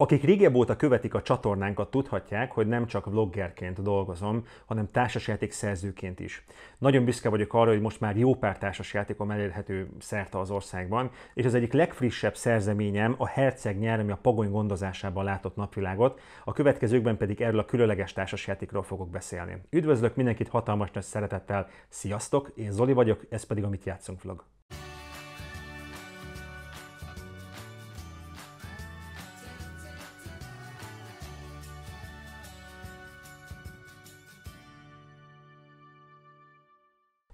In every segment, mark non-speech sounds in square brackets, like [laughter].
Akik régebb óta követik a csatornánkat, tudhatják, hogy nem csak vloggerként dolgozom, hanem társasjáték szerzőként is. Nagyon büszke vagyok arra, hogy most már jó pár társasjátékom elérhető szerte az országban, és az egyik legfrissebb szerzeményem a Herceg nyár, ami a pagony gondozásában látott napvilágot, a következőkben pedig erről a különleges társasjátékról fogok beszélni. Üdvözlök mindenkit hatalmas nagy szeretettel, sziasztok, én Zoli vagyok, ez pedig amit játszunk vlog.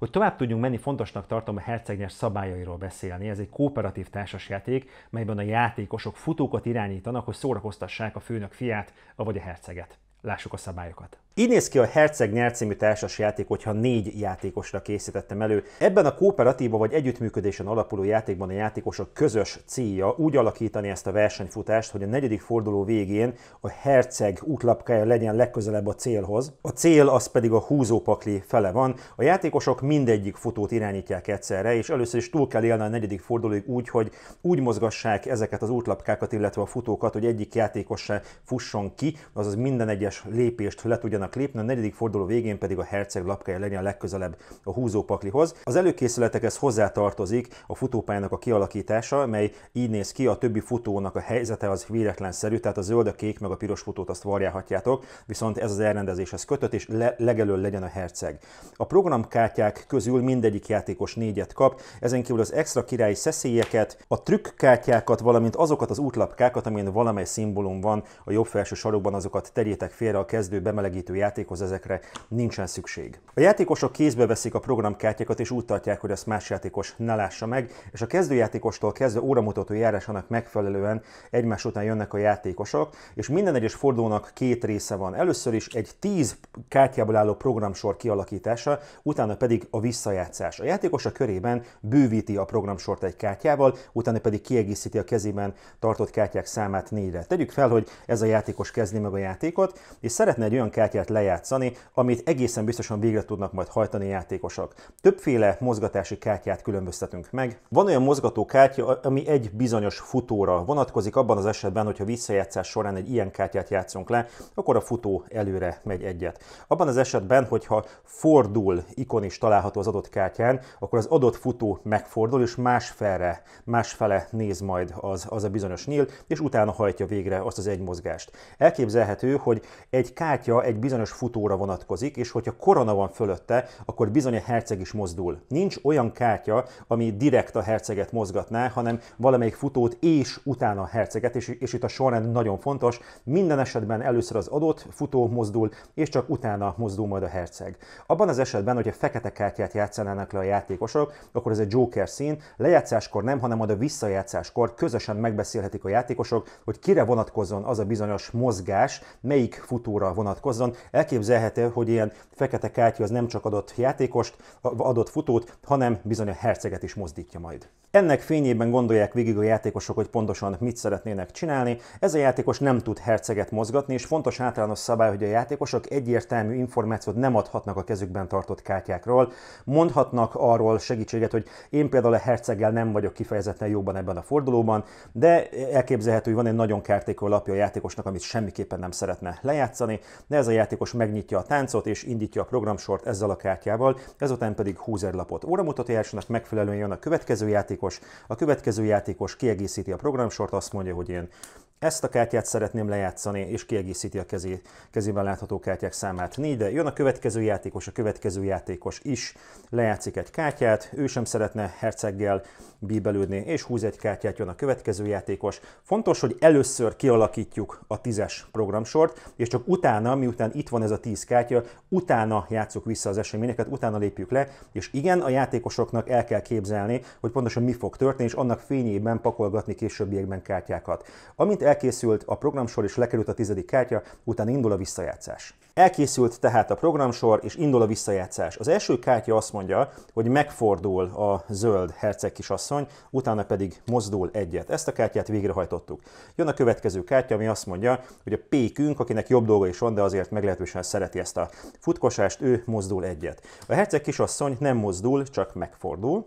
Hogy tovább tudjunk menni, fontosnak tartom a hercegnyes szabályairól beszélni. Ez egy kooperatív társasjáték, melyben a játékosok futókat irányítanak, hogy szórakoztassák a főnök fiát, vagy a herceget. Lássuk a szabályokat. Így néz ki a Herceg társas játék, hogyha négy játékosra készítettem elő. Ebben a kooperatíva vagy együttműködésen alapuló játékban a játékosok közös célja úgy alakítani ezt a versenyfutást, hogy a negyedik forduló végén a Herceg útlapkája legyen legközelebb a célhoz. A cél az pedig a húzópakli fele van. A játékosok mindegyik futót irányítják egyszerre, és először is túl kell élni a negyedik fordulóig úgy, hogy úgy mozgassák ezeket az útlapkákat, illetve a futókat, hogy egyik játékos se fusson ki, azaz minden egyes lépést le tudjanak a klipben a negyedik forduló végén pedig a herceg lapkája legyen legközelebb a húzópaklihoz. Az előkészületekhez hozzátartozik a futópályának a kialakítása, mely így néz ki, a többi futónak a helyzete az véletlenszerű, tehát a zöld, a kék meg a piros futót azt varjálhatjátok, viszont ez az elrendezéshez kötött, és le- legelől legyen a herceg. A programkártyák közül mindegyik játékos négyet kap, ezen kívül az extra királyi szeszélyeket, a trükkkártyákat, valamint azokat az útlapkákat, amin valamely szimbólum van a jobb felső sarokban, azokat tegyétek félre a kezdő bemelegítő elérhető játékhoz ezekre nincsen szükség. A játékosok kézbe veszik a programkártyákat és úgy tartják, hogy azt más játékos ne lássa meg, és a kezdőjátékostól kezdve óramutató járásának megfelelően egymás után jönnek a játékosok, és minden egyes fordulónak két része van. Először is egy 10 kártyából álló programsor kialakítása, utána pedig a visszajátszás. A játékos a körében bővíti a programsort egy kártyával, utána pedig kiegészíti a kezében tartott kártyák számát négyre. Tegyük fel, hogy ez a játékos kezdi meg a játékot, és szeretne egy olyan kártyát rendszert lejátszani, amit egészen biztosan végre tudnak majd hajtani játékosok. Többféle mozgatási kártyát különböztetünk meg. Van olyan mozgató kártya, ami egy bizonyos futóra vonatkozik, abban az esetben, hogyha visszajátszás során egy ilyen kártyát játszunk le, akkor a futó előre megy egyet. Abban az esetben, hogyha fordul ikon is található az adott kártyán, akkor az adott futó megfordul, és más más fele néz majd az, az a bizonyos nyíl, és utána hajtja végre azt az egy mozgást. Elképzelhető, hogy egy kártya egy bizonyos bizonyos futóra vonatkozik, és hogyha korona van fölötte, akkor bizony a herceg is mozdul. Nincs olyan kártya, ami direkt a herceget mozgatná, hanem valamelyik futót és utána a herceget, és, és itt a sorrend nagyon fontos, minden esetben először az adott futó mozdul, és csak utána mozdul majd a herceg. Abban az esetben, hogyha fekete kártyát játszanának le a játékosok, akkor ez egy joker szín, lejátszáskor nem, hanem majd a visszajátszáskor közösen megbeszélhetik a játékosok, hogy kire vonatkozzon az a bizonyos mozgás, melyik futóra vonatkozzon, Elképzelhető, hogy ilyen fekete kártya az nem csak adott játékost, adott futót, hanem bizony a herceget is mozdítja majd. Ennek fényében gondolják végig a játékosok, hogy pontosan mit szeretnének csinálni. Ez a játékos nem tud herceget mozgatni, és fontos általános szabály, hogy a játékosok egyértelmű információt nem adhatnak a kezükben tartott kártyákról. Mondhatnak arról segítséget, hogy én például a herceggel nem vagyok kifejezetten jóban ebben a fordulóban, de elképzelhető, hogy van egy nagyon kártékony lapja a játékosnak, amit semmiképpen nem szeretne lejátszani, de ez a játékos megnyitja a táncot és indítja a programsort ezzel a kártyával, ezután pedig húzerlapot óramutatásnak megfelelően jön a következő játékos, játékos. A következő játékos kiegészíti a programsort, azt mondja, hogy én ezt a kártyát szeretném lejátszani, és kiegészíti a kezé, kezében látható kártyák számát Négy, de jön a következő játékos, a következő játékos is lejátszik egy kártyát, ő sem szeretne herceggel bíbelődni, és húz egy kártyát, jön a következő játékos. Fontos, hogy először kialakítjuk a tízes programsort, és csak utána, miután itt van ez a tíz kártya, utána játszuk vissza az eseményeket, utána lépjük le, és igen, a játékosoknak el kell képzelni, hogy pontosan mi fog történni, és annak fényében pakolgatni későbbiekben kártyákat. Amint el elkészült, a programsor és lekerült a tizedik kártya, utána indul a visszajátszás. Elkészült tehát a programsor, és indul a visszajátszás. Az első kártya azt mondja, hogy megfordul a zöld herceg kisasszony, utána pedig mozdul egyet. Ezt a kártyát végrehajtottuk. Jön a következő kártya, ami azt mondja, hogy a pékünk, akinek jobb dolga is van, de azért meglehetősen szereti ezt a futkosást, ő mozdul egyet. A herceg kisasszony nem mozdul, csak megfordul.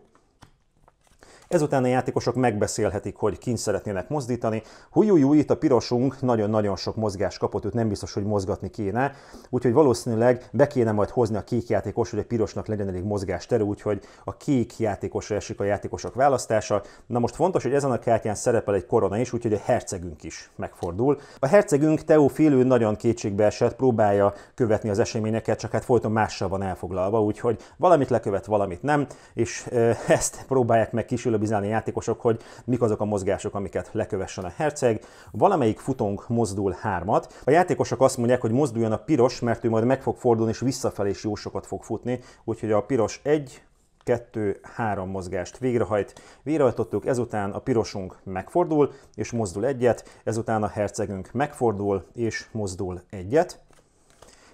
Ezután a játékosok megbeszélhetik, hogy kint szeretnének mozdítani. Hujújú itt a pirosunk nagyon-nagyon sok mozgás kapott, őt nem biztos, hogy mozgatni kéne, úgyhogy valószínűleg be kéne majd hozni a kék játékos, hogy a pirosnak legyen elég terü, úgyhogy a kék játékosra esik a játékosok választása. Na most fontos, hogy ezen a kártyán szerepel egy korona is, úgyhogy a hercegünk is megfordul. A hercegünk Teó félő nagyon kétségbe esett, próbálja követni az eseményeket, csak hát folyton mással van elfoglalva, úgyhogy valamit lekövet, valamit nem, és [laughs] ezt próbálják meg kisülő belebizálni a játékosok, hogy mik azok a mozgások, amiket lekövessen a herceg. Valamelyik futónk mozdul hármat. A játékosok azt mondják, hogy mozduljon a piros, mert ő majd meg fog fordulni és visszafelé is jó sokat fog futni. Úgyhogy a piros egy, kettő, három mozgást végrehajt. Végrehajtottuk, ezután a pirosunk megfordul és mozdul egyet, ezután a hercegünk megfordul és mozdul egyet.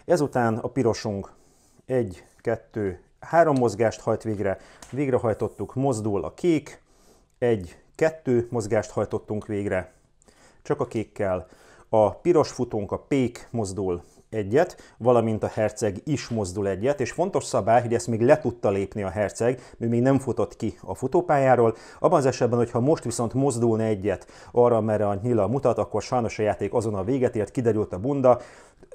Ezután a pirosunk egy, kettő három mozgást hajt végre, végrehajtottuk, mozdul a kék, egy, kettő mozgást hajtottunk végre, csak a kékkel, a piros futónk, a pék mozdul, egyet, valamint a herceg is mozdul egyet, és fontos szabály, hogy ezt még le tudta lépni a herceg, ő még nem futott ki a futópályáról. Abban az esetben, hogyha most viszont mozdulna egyet arra, merre a nyila mutat, akkor sajnos a játék azon a véget ért, kiderült a bunda,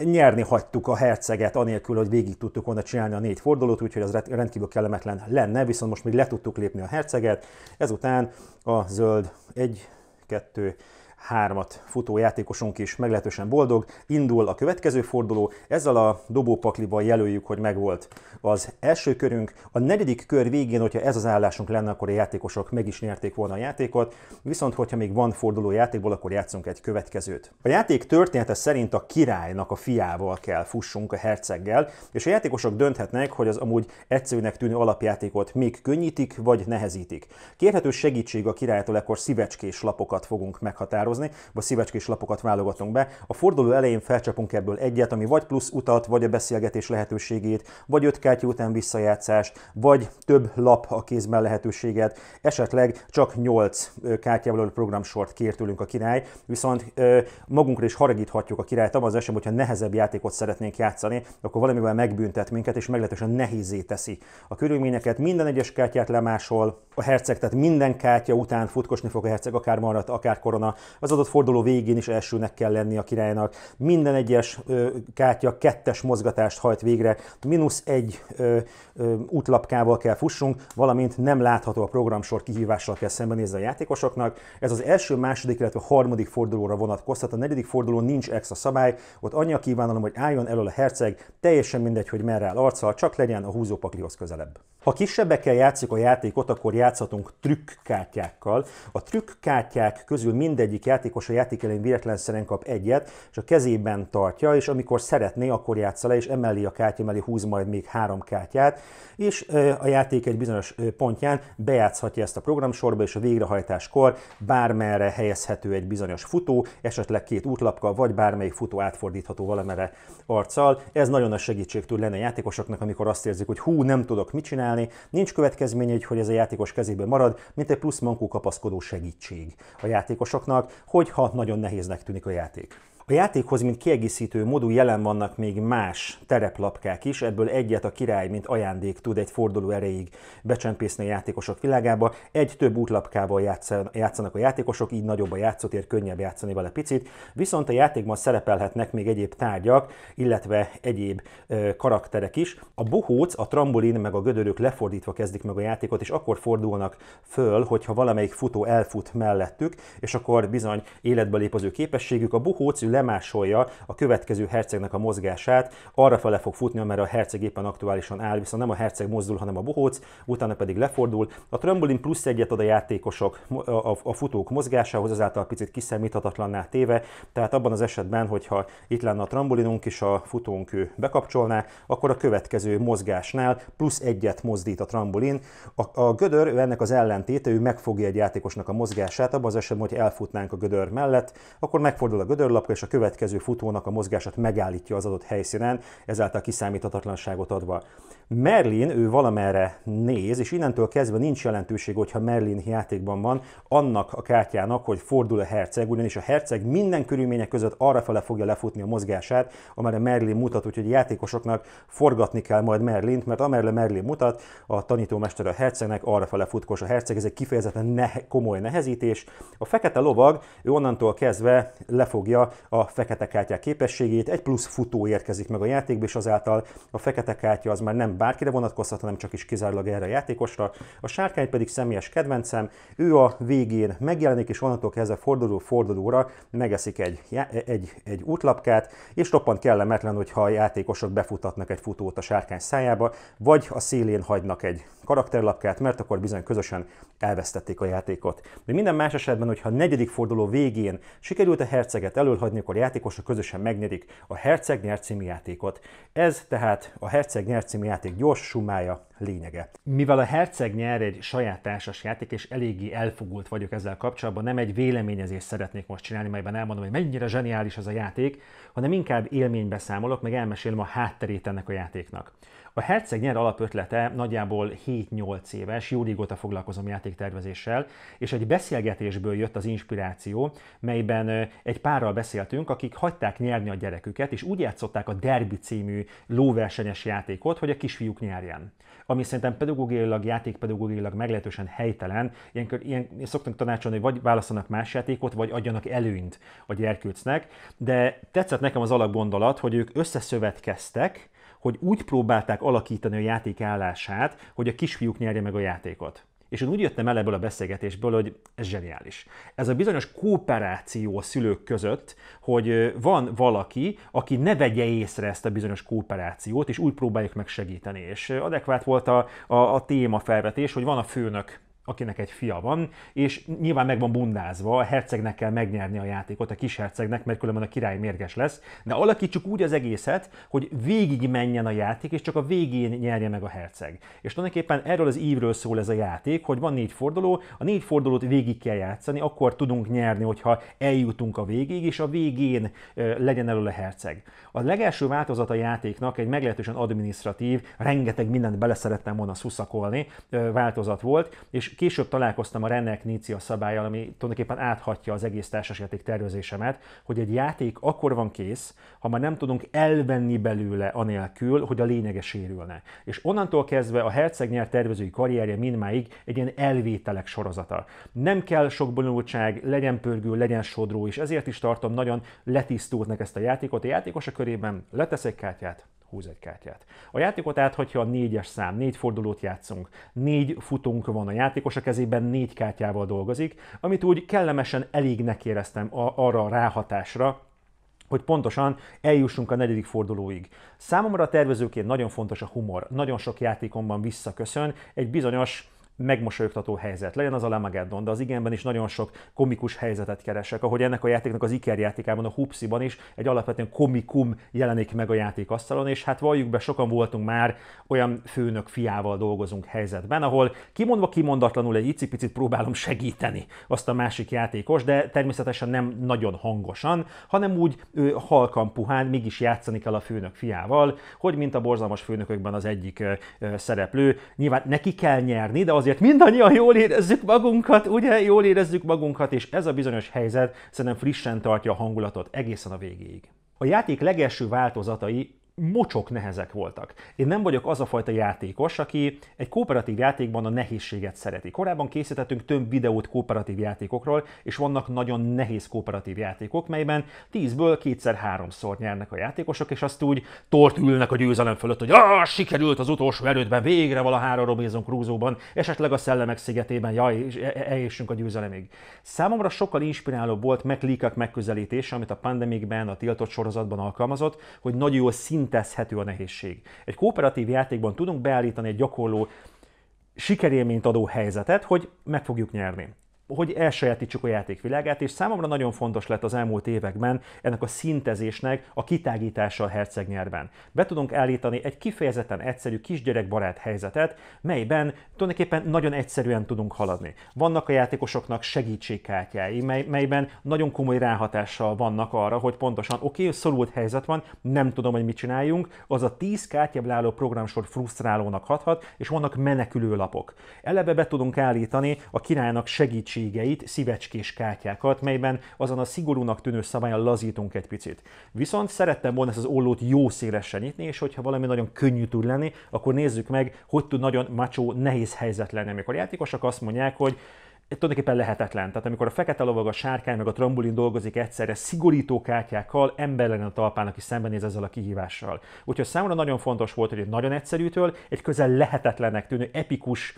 nyerni hagytuk a herceget, anélkül, hogy végig tudtuk volna csinálni a négy fordulót, úgyhogy az rendkívül kellemetlen lenne, viszont most még le tudtuk lépni a herceget, ezután a zöld 1, 2, hármat futó játékosunk is meglehetősen boldog. Indul a következő forduló, ezzel a dobópakliban jelöljük, hogy megvolt az első körünk. A negyedik kör végén, hogyha ez az állásunk lenne, akkor a játékosok meg is nyerték volna a játékot, viszont hogyha még van forduló játékból, akkor játszunk egy következőt. A játék története szerint a királynak a fiával kell fussunk a herceggel, és a játékosok dönthetnek, hogy az amúgy egyszerűnek tűnő alapjátékot még könnyítik, vagy nehezítik. Kérhető segítség a királytól, akkor szívecskés lapokat fogunk meghatározni meghatározni, vagy szívecskés lapokat válogatunk be. A forduló elején felcsapunk ebből egyet, ami vagy plusz utat, vagy a beszélgetés lehetőségét, vagy öt kártya után visszajátszást, vagy több lap a kézben lehetőséget, esetleg csak 8 kártyával program programsort kér tőlünk a király, viszont magunkra is haragíthatjuk a királyt abban az esetben, hogyha nehezebb játékot szeretnénk játszani, akkor valamivel megbüntet minket, és meglehetősen nehézé teszi a körülményeket, minden egyes kártyát lemásol, a herceg, tehát minden kártya után futkosni fog a herceg, akár marat, akár korona, az adott forduló végén is elsőnek kell lenni a királynak. Minden egyes kártya kettes mozgatást hajt végre, mínusz egy útlapkával kell fussunk, valamint nem látható a programsor kihívással kell szembenézni a játékosoknak. Ez az első, második, illetve harmadik fordulóra vonatkozhat. A negyedik forduló nincs extra szabály, ott annyi a kívánalom, hogy álljon elől a herceg, teljesen mindegy, hogy merre áll arccal, csak legyen a húzópaklihoz közelebb. Ha kisebbekkel játszik a játékot, akkor játszhatunk trükkkártyákkal. A trükkkártyák közül mindegyik játékos a játék elején véletlenszerűen kap egyet, és a kezében tartja, és amikor szeretné, akkor játsza le, és emellé a kártya mellé húz majd még három kártyát, és a játék egy bizonyos pontján bejátszhatja ezt a programsorba, és a végrehajtáskor bármerre helyezhető egy bizonyos futó, esetleg két útlapka vagy bármelyik futó átfordítható valamere arccal. Ez nagyon nagy segítség tud lenni a játékosoknak, amikor azt érzik, hogy hú, nem tudok mit csinálni, nincs következménye, hogy ez a játékos kezében marad, mint egy plusz mankó kapaszkodó segítség a játékosoknak hogyha nagyon nehéznek tűnik a játék. A játékhoz, mint kiegészítő modul jelen vannak még más tereplapkák is, ebből egyet a király, mint ajándék tud egy forduló erejéig becsempészni a játékosok világába. Egy több útlapkával játszanak a játékosok, így nagyobb a játszótér, könnyebb játszani vele picit, viszont a játékban szerepelhetnek még egyéb tárgyak, illetve egyéb ö, karakterek is. A bohóc, a trambolin meg a gödörök lefordítva kezdik meg a játékot, és akkor fordulnak föl, hogyha valamelyik futó elfut mellettük, és akkor bizony életbe lép az ő képességük. A bohóc ül lemásolja a következő hercegnek a mozgását, arra fele fog futni, amerre a herceg éppen aktuálisan áll, viszont nem a herceg mozdul, hanem a bohóc, utána pedig lefordul. A trambolin plusz egyet ad a játékosok a futók mozgásához, ezáltal picit kiszemíthatatlanná téve, tehát abban az esetben, hogyha itt lenne a trambolinunk és a futónk ő bekapcsolná, akkor a következő mozgásnál plusz egyet mozdít a trambolin. A, a gödör ő ennek az ellentéte, ő megfogja egy játékosnak a mozgását, abban az esetben, hogy elfutnánk a gödör mellett, akkor megfordul a gödörlapka és a következő futónak a mozgását megállítja az adott helyszínen, ezáltal kiszámíthatatlanságot adva. Merlin, ő valamerre néz, és innentől kezdve nincs jelentőség, hogyha Merlin játékban van, annak a kártyának, hogy fordul a herceg, ugyanis a herceg minden körülmények között arra fele fogja lefutni a mozgását, amelyre Merlin mutat, úgyhogy játékosoknak forgatni kell majd Merlint, mert amerre Merlin mutat, a tanítómester a hercegnek arra fele futkos a herceg, ez egy kifejezetten ne- komoly nehezítés. A fekete lovag, ő onnantól kezdve lefogja a fekete kártyák képességét, egy plusz futó érkezik meg a játékba, és azáltal a fekete kártya az már nem bárkire vonatkozhat, hanem csak is kizárólag erre a játékosra. A sárkány pedig személyes kedvencem, ő a végén megjelenik, és onnantól kezdve forduló fordulóra megeszik egy, egy, egy útlapkát, és roppant kellemetlen, hogyha a játékosok befutatnak egy futót a sárkány szájába, vagy a szélén hagynak egy karakterlapkát, mert akkor bizony közösen elvesztették a játékot. De minden más esetben, hogyha a negyedik forduló végén sikerült a herceget előhagyni, akkor a játékosok közösen megnyerik a herceg nyert játékot. Ez tehát a herceg nyert játék játék gyors, sumája, lényege. Mivel a herceg nyer egy saját társas játék, és eléggé elfogult vagyok ezzel kapcsolatban, nem egy véleményezést szeretnék most csinálni, melyben elmondom, hogy mennyire zseniális ez a játék, hanem inkább élménybe számolok, meg elmesélem a hátterét ennek a játéknak. A Herceg nyer alapötlete nagyjából 7-8 éves, jó régóta foglalkozom játéktervezéssel, és egy beszélgetésből jött az inspiráció, melyben egy párral beszéltünk, akik hagyták nyerni a gyereküket, és úgy játszották a Derby című lóversenyes játékot, hogy a kis kisfiúk nyerjen. Ami szerintem pedagógiailag, játékpedagógiailag meglehetősen helytelen. Ilyenkor ilyen, szoktunk tanácsolni, hogy vagy válaszolnak más játékot, vagy adjanak előnyt a gyerkőcnek. De tetszett nekem az alapgondolat, hogy ők összeszövetkeztek, hogy úgy próbálták alakítani a játék állását, hogy a kisfiúk nyerje meg a játékot. És én úgy jöttem el ebből a beszélgetésből, hogy ez zseniális. Ez a bizonyos kooperáció a szülők között, hogy van valaki, aki ne vegye észre ezt a bizonyos kooperációt, és úgy próbáljuk meg segíteni. És adekvát volt a, a, a téma felvetés, hogy van a főnök akinek egy fia van, és nyilván meg van bundázva, a hercegnek kell megnyerni a játékot, a kis hercegnek, mert különben a király mérges lesz, de alakítsuk úgy az egészet, hogy végig menjen a játék, és csak a végén nyerje meg a herceg. És tulajdonképpen erről az ívről szól ez a játék, hogy van négy forduló, a négy fordulót végig kell játszani, akkor tudunk nyerni, hogyha eljutunk a végig, és a végén legyen elő a herceg. A legelső változat a játéknak egy meglehetősen administratív rengeteg mindent beleszerettem volna szuszakolni változat volt, és később találkoztam a Rennek Nícia szabályal, ami tulajdonképpen áthatja az egész társasjáték tervezésemet, hogy egy játék akkor van kész, ha már nem tudunk elvenni belőle anélkül, hogy a lényege sérülne. És onnantól kezdve a Herceg nyert tervezői karrierje mindmáig egy ilyen elvételek sorozata. Nem kell sok bonyolultság, legyen pörgő, legyen sodró, és ezért is tartom nagyon letisztultnak ezt a játékot. A játékosok körében leteszek kártyát, húz egy kártyát. A játékot tehát, hogyha négyes szám, négy fordulót játszunk, négy futunk van, a játékos a kezében négy kártyával dolgozik, amit úgy kellemesen elég nekéreztem arra a ráhatásra, hogy pontosan eljussunk a negyedik fordulóig. Számomra a tervezőként nagyon fontos a humor, nagyon sok játékomban visszaköszön egy bizonyos megmosolyogtató helyzet. Legyen az a Lemageddon, de az igenben is nagyon sok komikus helyzetet keresek, ahogy ennek a játéknak az ikerjátékában, a Hupsiban is egy alapvetően komikum jelenik meg a játékasztalon, és hát valljuk be, sokan voltunk már olyan főnök fiával dolgozunk helyzetben, ahol kimondva kimondatlanul egy icipicit próbálom segíteni azt a másik játékos, de természetesen nem nagyon hangosan, hanem úgy ő, halkan puhán mégis játszani kell a főnök fiával, hogy mint a borzalmas főnökökben az egyik ö, ö, szereplő. Nyilván neki kell nyerni, de az azért mindannyian jól érezzük magunkat, ugye? Jól érezzük magunkat, és ez a bizonyos helyzet szerintem frissen tartja a hangulatot egészen a végéig. A játék legelső változatai mocsok nehezek voltak. Én nem vagyok az a fajta játékos, aki egy kooperatív játékban a nehézséget szereti. Korábban készítettünk több videót kooperatív játékokról, és vannak nagyon nehéz kooperatív játékok, melyben 10-ből kétszer-háromszor nyernek a játékosok, és azt úgy tort ülnek a győzelem fölött, hogy ah, sikerült az utolsó erődben, végre valahára Robinson Crusoe-ban, esetleg a szellemek szigetében, jaj, és e, e, eljussunk a győzelemig. Számomra sokkal inspirálóbb volt McLeacock megközelítése, amit a pandemikben, a tiltott sorozatban alkalmazott, hogy nagyon jó szint szintezhető a nehézség. Egy kooperatív játékban tudunk beállítani egy gyakorló sikerélményt adó helyzetet, hogy meg fogjuk nyerni hogy elsajátítsuk a játékvilágát, és számomra nagyon fontos lett az elmúlt években ennek a szintezésnek a kitágítása a hercegnyerben. Be tudunk állítani egy kifejezetten egyszerű kisgyerekbarát helyzetet, melyben tulajdonképpen nagyon egyszerűen tudunk haladni. Vannak a játékosoknak segítségkártyái, mely, melyben nagyon komoly ráhatással vannak arra, hogy pontosan oké, okay, szorult helyzet van, nem tudom, hogy mit csináljunk, az a 10 kártyából álló programsor frusztrálónak hathat, és vannak menekülő lapok. Eleve be tudunk állítani a királynak segítségkártyáját, mélységeit, szívecskés kártyákat, melyben azon a szigorúnak tűnő szabályon lazítunk egy picit. Viszont szerettem volna ezt az ollót jó szélesen nyitni, és hogyha valami nagyon könnyű tud lenni, akkor nézzük meg, hogy tud nagyon macsó, nehéz helyzet lenni, amikor játékosok azt mondják, hogy tulajdonképpen lehetetlen. Tehát amikor a fekete lovag, a sárkány meg a trambulin dolgozik egyszerre szigorító kártyákkal, emberlen a talpának is szembenéz ezzel a kihívással. Úgyhogy számomra nagyon fontos volt, hogy egy nagyon egyszerűtől egy közel lehetetlennek tűnő epikus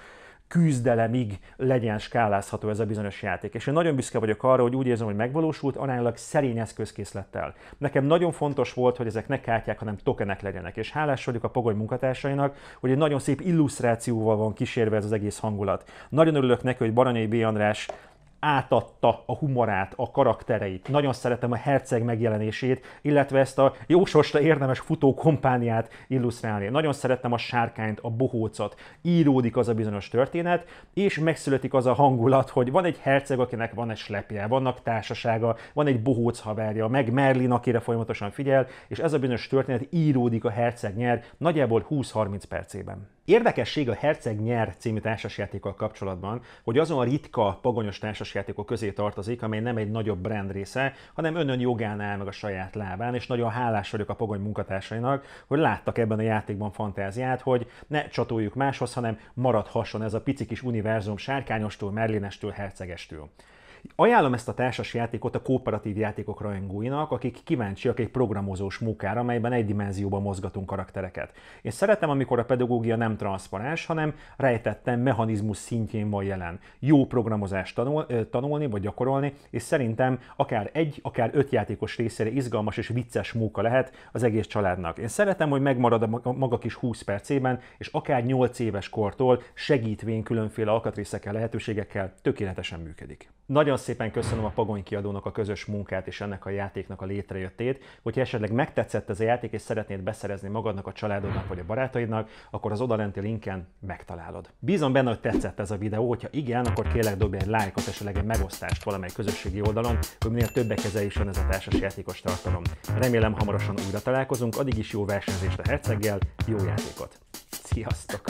küzdelemig legyen skálázható ez a bizonyos játék. És én nagyon büszke vagyok arra, hogy úgy érzem, hogy megvalósult, aránylag szerény eszközkészlettel. Nekem nagyon fontos volt, hogy ezek ne kártyák, hanem tokenek legyenek. És hálás vagyok a Pogony munkatársainak, hogy egy nagyon szép illusztrációval van kísérve ez az egész hangulat. Nagyon örülök neki, hogy Baranyai B. András átadta a humorát, a karaktereit. Nagyon szeretem a herceg megjelenését, illetve ezt a jósosra érdemes futó kompániát illusztrálni. Nagyon szerettem a sárkányt, a bohócot. Íródik az a bizonyos történet, és megszületik az a hangulat, hogy van egy herceg, akinek van egy slepje, vannak társasága, van egy bohóc haverja, meg Merlin, akire folyamatosan figyel, és ez a bizonyos történet íródik a herceg nyer nagyjából 20-30 percében. Érdekesség a Herceg Nyer című társasjátékkal kapcsolatban, hogy azon a ritka pagonyos társasjátékok közé tartozik, amely nem egy nagyobb brand része, hanem önön jogán áll meg a saját lábán, és nagyon hálás vagyok a pagony munkatársainak, hogy láttak ebben a játékban fantáziát, hogy ne csatoljuk máshoz, hanem maradhasson ez a pici kis univerzum sárkányostól, merlinestől, hercegestől. Ajánlom ezt a társas játékot a kooperatív játékok rajongóinak, akik kíváncsiak egy programozós munkára, amelyben egy dimenzióban mozgatunk karaktereket. Én szeretem, amikor a pedagógia nem transzparens, hanem rejtettem mechanizmus szintjén van jelen. Jó programozást tanul, tanulni vagy gyakorolni, és szerintem akár egy, akár öt játékos részére izgalmas és vicces munka lehet az egész családnak. Én szeretem, hogy megmarad a maga kis 20 percében, és akár 8 éves kortól segítvén különféle alkatrészekkel, lehetőségekkel tökéletesen működik. Nagyon nagyon szépen köszönöm a Pagony kiadónak a közös munkát és ennek a játéknak a létrejöttét. Hogyha esetleg megtetszett ez a játék és szeretnéd beszerezni magadnak, a családodnak vagy a barátaidnak, akkor az odalenti linken megtalálod. Bízom benne, hogy tetszett ez a videó, hogyha igen, akkor kérlek dobj egy lájkot, esetleg egy megosztást valamely közösségi oldalon, hogy minél többek keze jusson ez a társas játékos tartalom. Remélem hamarosan újra találkozunk, addig is jó versenyzést a herceggel, jó játékot! Sziasztok!